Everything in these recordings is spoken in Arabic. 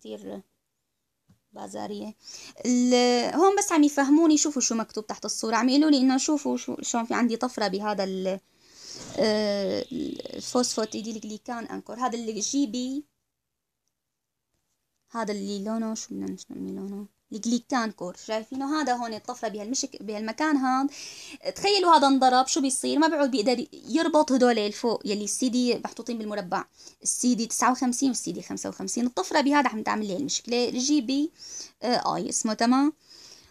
كتير بازارية هون بس عم يفهموني شوفوا شو مكتوب تحت الصورة عم يقولوا لي انه شوفوا شو شلون في عندي طفرة بهذا ال آه، جليكان انكور هذا اللي جي بي هذا اللي لونه شو بدنا نسميه لونه الجليكان كور شايفينه هذا هون الطفره بهالمشك بهالمكان هذا تخيلوا هذا انضرب شو بيصير ما بيعود بيقدر يربط هدول الفوق يلي السي دي محطوطين بالمربع السي دي 59 والسي دي 55 الطفره بهذا عم تعمل لي المشكله الجي بي آه، اي اسمه تمام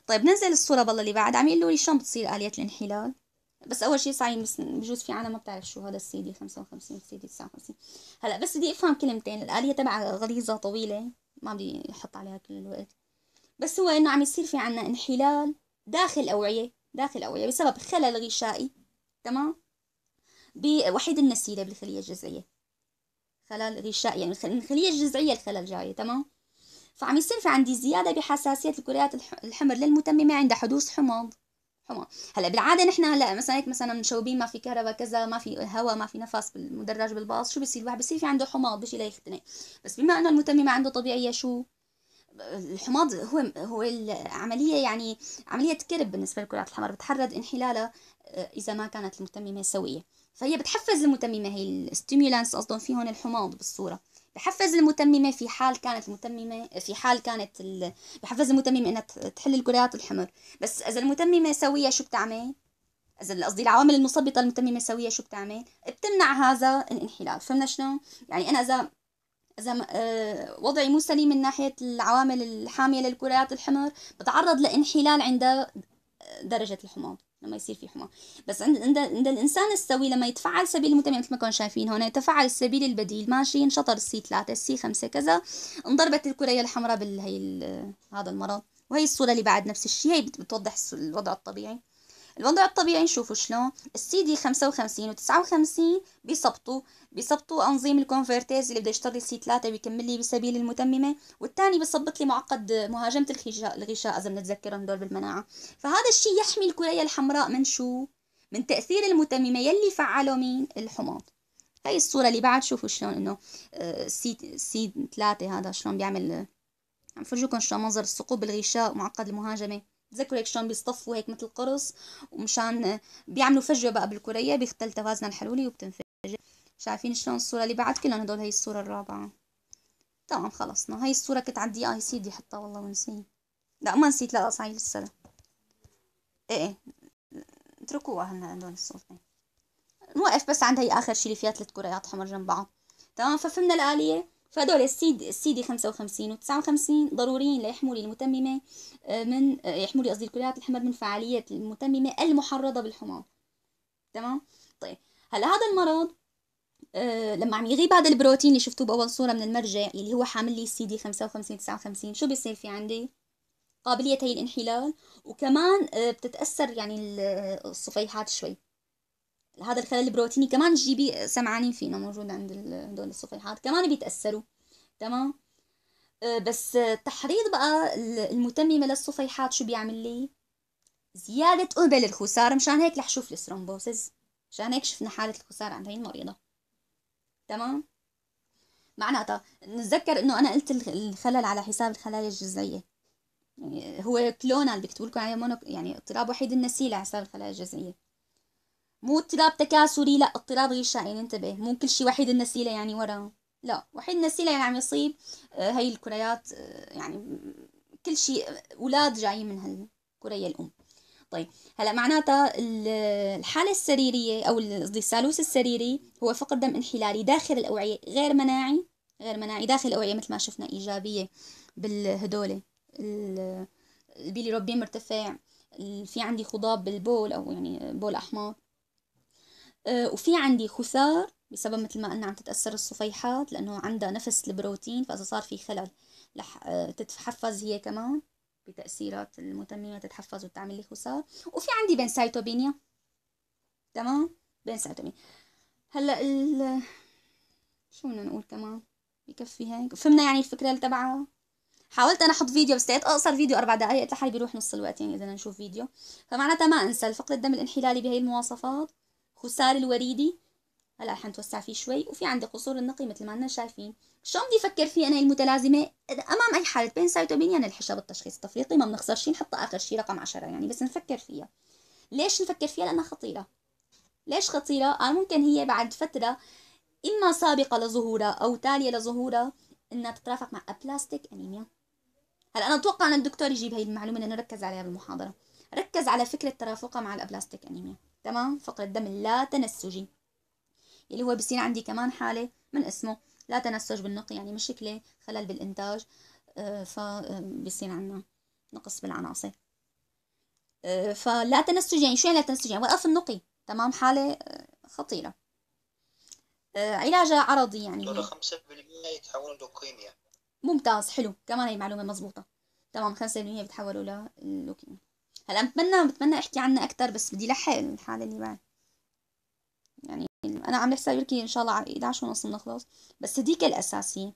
طيب ننزل الصوره بالله اللي بعد عم يقولوا لي شلون بتصير اليه الانحلال بس اول شيء صعيب بس بجوز في عالم ما بتعرف شو هذا السي دي 55 والسي دي 59 هلا بس بدي افهم كلمتين الاليه تبع غليظه طويله ما بدي احط عليها كل الوقت بس هو إنه عم يصير في عنا انحلال داخل الأوعية داخل الأوعية بسبب خلل غشائي تمام بوحيد النسيلة بالخلية الجذعية خلل غشائي يعني من الخلية الجذعية الخلل جاي تمام فعم يصير في عندي زيادة بحساسية الكريات الحمر للمتممة عند حدوث حمض حموض هلا بالعاده نحن هلا مثلا هيك مثلا مشوبين ما في كهرباء كذا ما في هواء ما في نفس بالمدرج بالباص شو بصير الواحد بصير في عنده حموض بشي ليختنق بس بما انه المتممه عنده طبيعيه شو الحماض هو هو العمليه يعني عمليه كرب بالنسبه للكرات الحمراء بتحرض انحلالها آه، اذا ما كانت المتممه سويه فهي بتحفز المتممه هي الستيمولانس قصدهم في هون الحماض بالصوره بحفز المتممة في حال كانت المتممة في حال كانت ال... بحفز المتممة انها تحل الكريات الحمر بس اذا المتممة سوية شو بتعمل؟ اذا قصدي العوامل المثبطة المتممة سوية شو بتعمل؟ بتمنع هذا الانحلال فهمنا شلون؟ يعني انا اذا اذا آه، وضعي مو سليم من ناحية العوامل الحامية للكريات الحمر بتعرض لانحلال عند درجة الحموض لما يصير في حمى بس عند عند, عند الانسان السوي لما يتفعل سبيل المتمم مثل ما كنا شايفين هون يتفعل السبيل البديل ماشي انشطر السي 3 السي 5 كذا انضربت الكريه الحمراء بالهي هذا المرض وهي الصوره اللي بعد نفس الشيء هي بتوضح الوضع الطبيعي الموضوع الطبيعي نشوفوا شلون السي دي 55 و59 بيصبطوا بيصبطوا انظيم الكونفرتيز اللي بده يشتغل سي 3 بيكمل لي بسبيل المتممه والثاني بيصبط لي معقد مهاجمه الغشاء الغشاء اذا بنتذكرهم دول بالمناعه فهذا الشيء يحمي الكليه الحمراء من شو من تاثير المتممه يلي فعله مين الحماض هاي الصورة اللي بعد شوفوا شلون انه آه، سي سي 3 هذا شلون بيعمل آه، عم فرجوكم شلون منظر الثقوب الغشاء معقد المهاجمة تذكروا هيك شلون بيصطفوا هيك مثل قرص ومشان بيعملوا فجوه بقى بالكريه بيختل توازن الحلولي وبتنفجر شايفين شلون الصوره اللي بعد كلهم هدول هي الصوره الرابعه تمام خلصنا هي الصوره كنت عندي اي سيدي حطها حتى والله ونسيت لا ما نسيت لا صحيح لسه لا ايه, إيه. اتركوها هلا هدول الصورتين نوقف بس عند هي اخر شي اللي فيها ثلاث كريات حمر جنب بعض تمام ففهمنا الاليه فهذول السيد دي 55 و59 ضروريين ليحموا المتممة آه، من آه، يحموا لي قصدي الكليات الحمر من فعاليه المتممة المحرضة بالحمى تمام طيب هلا هذا المرض آه، لما عم يغيب هذا البروتين اللي شفتوه بأول صورة من المرجع اللي هو حامل لي السي دي 55 59 شو بيصير في عندي؟ قابلية هي الانحلال وكمان بتتأثر يعني الصفيحات شوي هذا الخلل البروتيني كمان جيبي سمعانين فينا موجود عند هدول الصفيحات كمان بيتأثروا تمام أه، بس تحريض بقى المتممة للصفيحات شو بيعمل لي زيادة قبل الخسارة مشان هيك رح اشوف الثرومبوسز مشان هيك شفنا حالة الخسارة عند هي المريضة تمام معناتها نتذكر انه انا قلت الخلل على حساب الخلايا الجذعية يعني هو كلونال بيكتبوا لكم عليه مونو يعني اضطراب وحيد النسيل على حساب الخلايا الجذعية مو اضطراب تكاثري لا اضطراب غير انتبه مو كل شيء وحيد النسيلة يعني ورا لا وحيد النسيلة يعني عم يصيب هي آه، الكريات آه، يعني كل شيء آه، أولاد جايين من هالكرية الأم طيب هلا معناتها الحالة السريرية أو قصدي الثالوث السريري هو فقر دم انحلالي داخل الأوعية غير مناعي غير مناعي داخل الأوعية مثل ما شفنا إيجابية بالهدولة البيلي روبين مرتفع في عندي خضاب بالبول أو يعني بول أحمر آه، وفي عندي خثار بسبب مثل ما قلنا عم تتأثر الصفيحات لأنه عندها نفس البروتين فإذا صار في خلل رح آه، تتحفز هي كمان بتأثيرات المتنمية تتحفز وتعمل لي خثار وفي عندي بنسايتوبينيا تمام بنسايتوبينيا هلا ال شو بدنا نقول كمان بكفي هيك فهمنا يعني الفكرة اللي تبعها حاولت انا احط فيديو بس لقيت اقصر فيديو اربع دقائق لحالي بيروح نص الوقت يعني اذا نشوف فيديو فمعناتها ما انسى فقد الدم الانحلالي بهي المواصفات خسار الوريدي هلا رح نتوسع فيه شوي وفي عندي قصور النقي مثل ما انا شايفين شو بدي افكر فيه انا هي المتلازمه امام اي حاله بين سايتوبينيا الحشا بالتشخيص التفريطي ما بنخسر شيء نحط اخر شيء رقم 10 يعني بس نفكر فيها ليش نفكر فيها لانها خطيره ليش خطيره قال آه، ممكن هي بعد فتره اما سابقه لظهورها او تاليه لظهورها انها تترافق مع ابلاستيك انيميا هلا انا اتوقع ان الدكتور يجيب هي المعلومه لانه ركز عليها بالمحاضره ركز على فكره ترافقها مع الابلاستيك انيميا تمام فقر الدم اللا تنسجي اللي هو بصير عندي كمان حالة من اسمه لا تنسج بالنقي يعني مشكلة خلل بالإنتاج آه، فبصير آه، عندنا نقص بالعناصر آه، فلا تنسج يعني شو يعني لا تنسج يعني وقف النقي تمام حالة خطيرة علاجها عرضي يعني 5% يتحولوا لوكيميا ممتاز حلو كمان هي معلومة مزبوطة تمام 5% بتحولوا للوكيميا هلا بتمنى بتمنى احكي عنها اكثر بس بدي لحق الحاله اللي معي يعني انا عم لسه بركي ان شاء الله على 11 ونص بنخلص بس هديك الاساسيه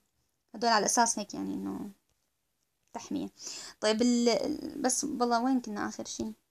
هدول على اساس هيك يعني انه تحميه طيب ال... بس والله وين كنا اخر شيء